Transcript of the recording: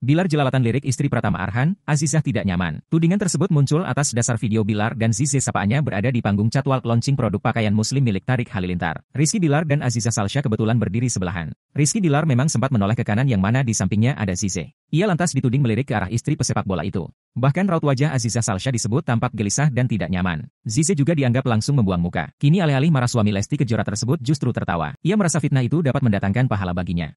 Bilar jelalatan lirik istri Pratama Arhan, Azizah tidak nyaman. Tudingan tersebut muncul atas dasar video Bilar dan Zize sapaannya berada di panggung catwalk launching produk pakaian muslim milik Tarik Halilintar. Rizky Bilar dan Azizah Salsha kebetulan berdiri sebelahan. Rizky Bilar memang sempat menoleh ke kanan yang mana di sampingnya ada Zize. Ia lantas dituding melirik ke arah istri pesepak bola itu. Bahkan raut wajah Azizah Salsha disebut tampak gelisah dan tidak nyaman. Zize juga dianggap langsung membuang muka. Kini alih-alih marah suami Lesti Kejora tersebut justru tertawa. Ia merasa fitnah itu dapat mendatangkan pahala baginya.